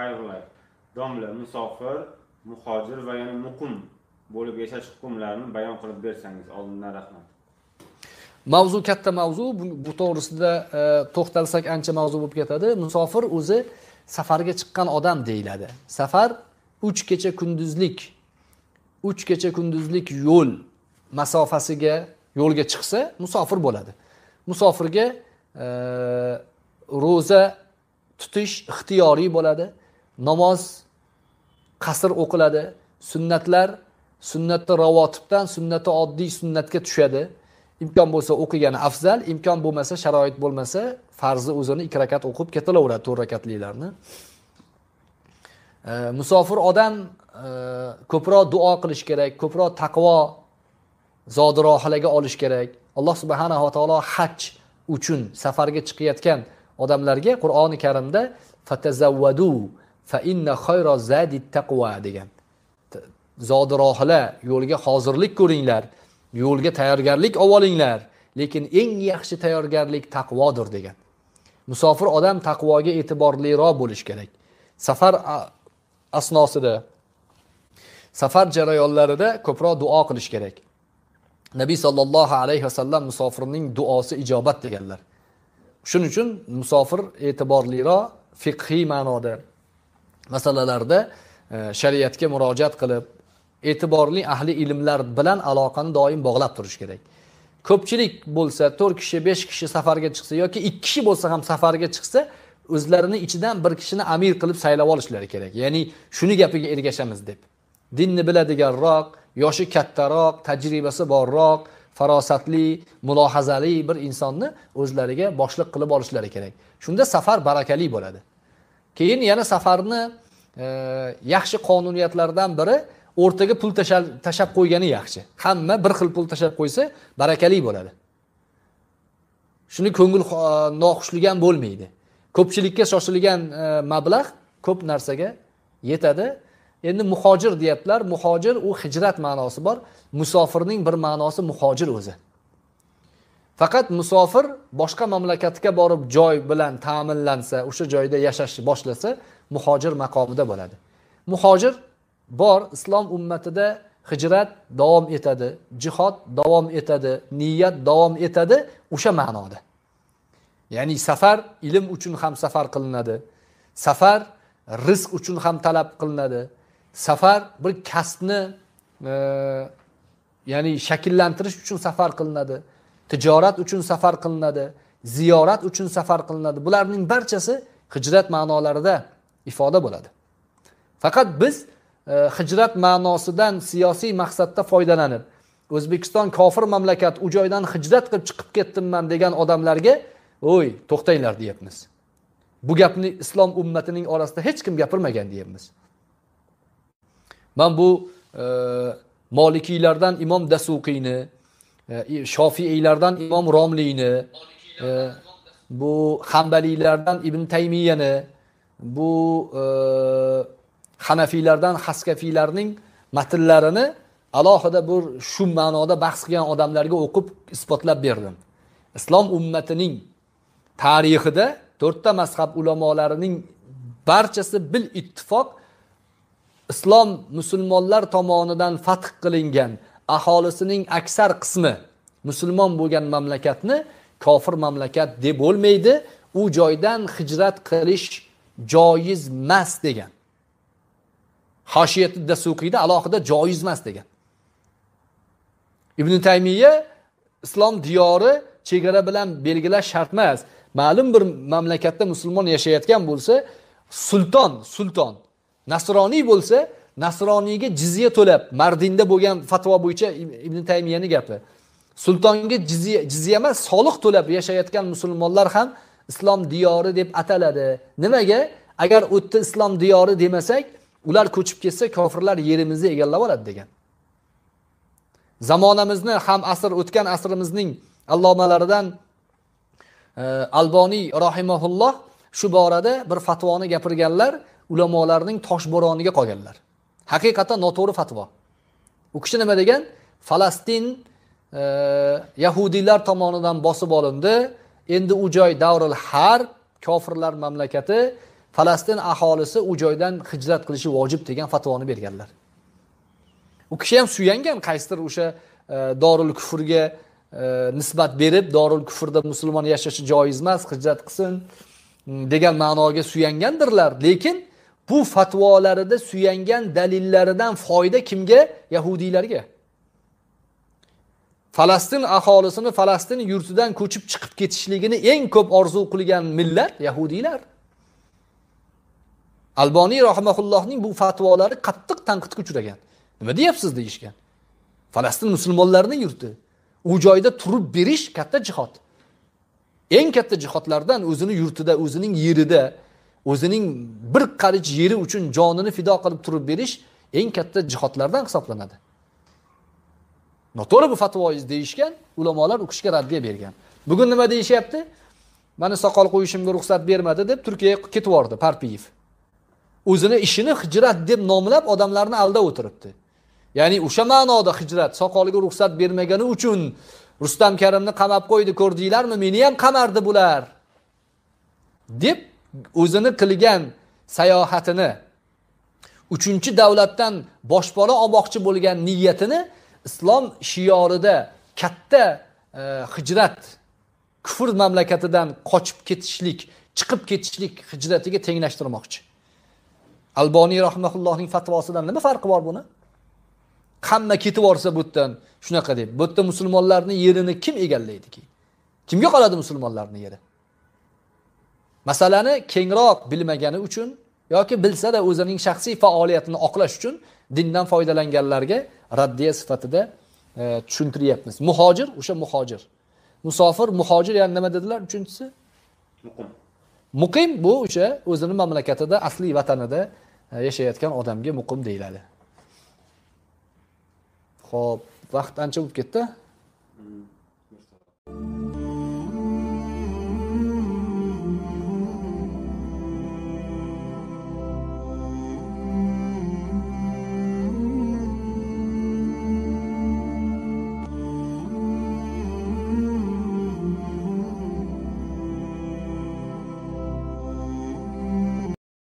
qayg'ular domla musofir muhojir va yana muqim bo'lib yashash hukmlarini bayon qilib bersangiz oldindan rahmat mavzu katta mavzu bu, bu to'g'risida e, to'xtalsak ancha mavzu bo'lib ketadi musofir o'zi safarga chiqqan odam deyiladi safar uch kecha kunduzlik uch kecha kunduzlik yo'l masofasiga yo'lga chiqsa musofir bo'ladi musofirga e, ro'za tutish ixtiyoriy bo'ladi namoz qasr o'qiladi sunnatlar sunnati ravotibdan sunnati oddiy sunnatga tushadi imkon bo'lsa o'qigani afzal imkon bo'lmasa sharoit bo'lmasa farzi o'zini ikki rakat o'qib ketilaveradi to'rt rakatliklarni e, musofir odam e, ko'proq duo qilish kerak ko'proq taqvo zodirohilaga olish kerak alloh subhanava taolo haj uchun safarga chiqayotgan odamlarga qur'oni karimda fatazavvadu fa inna khayra zadi taqva degan zodirohila yo'lga hozirlik ko'ringlar yo'lga tayyorgarlik olinglar lekin eng yaxshi tayyorgarlik taqvodir degan musofir odam taqvoga e'tiborliroq bo'lishi kerak safar asnosida safar jarayonlarida ko'proq duo qilish kerak nabiy sollallohu alayhi vasallam musofirning duosi ijobat deganlar shuning uchun musofir e'tiborliroq fiqhiy ma'noda masalalarda e, shariatga murojaat qilib e'tiborli ahli ilmlar bilan aloqani doim bog'lab turish kerak ko'pchilik bo'lsa to'rt kishi besh kishi safarga chiqsa yoki ikki kishi bo'lsa ham safarga chiqsa o'zlarini ichidan bir kishini amir qilib saylab olishlari kerak ya'ni shuni gapiga ergashamiz deb dinni biladiganroq yoshi kattaroq tajribasi borroq farosatli mulohazali bir insonni o'zlariga boshliq qilib olishlari kerak shunda safar barakali bo'ladi keyin yana safarni yaxshi qonuniyatlardan biri o'rtaga pul tashlab qo'ygani yaxshi hamma bir xil pul tashlab qo'ysa barakali bo'ladi shuni ko'ngil noxushligan bo'lmaydi ko'pchilikka shoshilgan e, mablag' ko'p narsaga yetadi endi muhojir deyaptilar muhojir u hijrat ma'nosi bor musofirning bir ma'nosi muhojir o'zi faqat musofir boshqa mamlakatga borib joy bilan ta'minlansa o'sha joyda yashashni boshlasa muhojir maqomida bo'ladi muhojir bor islom ummatida hijrat davom etadi jihod davom etadi niyat davom etadi o'sha ma'noda ya'ni safar ilm uchun ham safar qilinadi safar rizq uchun ham talab qilinadi safar bir kasbni e, ya'ni shakllantirish uchun safar qilinadi tijorat uchun safar qilinadi ziyorat uchun safar qilinadi bularning barchasi hijrat ma'nolarida ifoda bo'ladi faqat biz e, hijrat ma'nosidan siyosiy maqsadda foydalanib o'zbekiston kofir mamlakat u joydan hijrat qilib chiqib ketdimman degan odamlarga o'y to'xtanglar deyapmiz bu gapni islom ummatining orasida hech kim gapirmagan deyapmiz man bu e, molikiylardan imom dasuqiyni e, shofiiylardan imom romliyni e, bu hambaliylardan ibn taymiyani bu e, hanafiylardan haskafiylarning matnlarini alohida bir shu ma'noda bahs qilgan odamlarga o'qib isbotlab berdim islom ummatining tarixida to'rtta mazhab ulamolarining barchasi bil ittifoq islom musulmonlar tomonidan fath qilingan aholisining aksar qismi musulmon bo'lgan mamlakatni kofir mamlakat deb bo'lmaydi u joydan hijrat qilish joiz emas degan hoshiyati suqiyda alohida joiz emas degan ibn taymiya islom diyori chegara bilan belgilash shart emas ma'lum bir mamlakatda musulmon yashayotgan bo'lsa sulton sulton nasroniy bo'lsa nasroniyga jizya to'lab mardinda bo'lgan fatvo bo'yicha ibn taymiyani gapi sultonga jizya jizya emas soliq to'lab yashayotgan musulmonlar ham islom diyori deb ataladi nimaga agar u yerda islom diyori demasak ular ko'chib ketsa kofirlar yerimizni egallab oladi degan zamonamizni ham asr o'tgan asrimizning allomalaridan e, alboniy rohimaulloh shu borada bir fatvoni gapirganlar ulamolarning toshbo'roniga qolganlar haqiqatdan noto'g'ri fatvo u kishi nima degan falastin e, yahudiylar tomonidan bosib olindi endi u joy davrul harb kofirlar mamlakati falastin aholisi u joydan hijrat qilishi vojib degan fatvoni berganlar u kishi ham suyangan qaysidir o'sha e, dorul kufrga e, nisbat berib dorul kufrda musulmon yashashi joiz emas hijrat qilsin mm, degan ma'noga suyangandirlar lekin bu fatvolarida suyangan dalillaridan foyda kimga yahudiylarga falastin aholisini falastin yurtidan ko'chib chiqib ketishligini eng ko'p orzu qilgan millat yahudiylar alboniy rahimaullohning bu fatvolari qattiq tanqidga uchragan nima deyapsiz deyishgan falastin musulmonlarini yurti u joyda turib berish katta jihod eng katta jihodlardan o'zini yurtida o'zining yerida o'zining bir qarich yeri uchun jonini fido qilib turib berish eng katta jihodlardan hisoblanadi noto'g'ri bu fatvoingiz deyishgan ulamolar u kishiga raddiya bergan bugun nima deyishyapti mani soqol qo'yishimga ruxsat bermadi deb turkiyaga ketib yubordi parpiyev o'zini ishini hijrat deb nomlab odamlarni aldab o'tiribdi ya'ni o'sha ma'noda hijrat soqoliga ruxsat bermagani uchun rustam karimni qamab qo'ydi ko'rdinglarmi meni ham qamardi bular deb o'zini qilgan sayohatini uchinchi davlatdan boshpana olmoqchi bo'lgan niyatini islom shiorida katta e, hijrat kufr mamlakatidan qochib ketishlik chiqib ketishlik hijratiga tenglashtirmoqchi alboniy rahmaullohning fatvosidan nima farqi bor buni hamma ketib yuborsa bu yerdan shunaqa deb bu yerda musulmonlarni yerini kim egallaydi keyin kimga qoladi musulmonlarni yeri masalani kengroq bilmagani uchun yoki bilsada o'zining shaxsiy faoliyatini oqlash uchun dindan foydalanganlarga raddiya sifatida e, tushuntiryapmiz e, muhojir o'sha muhojir musofir muhojir ya'ni nima dedilar uchinchisi muqim muqim bu o'sha o'zini mamlakatida asliy vatanida e, yashayotgan odamga muqim deyiladi ho'p vaqt ancha bo'lib ketdi mm,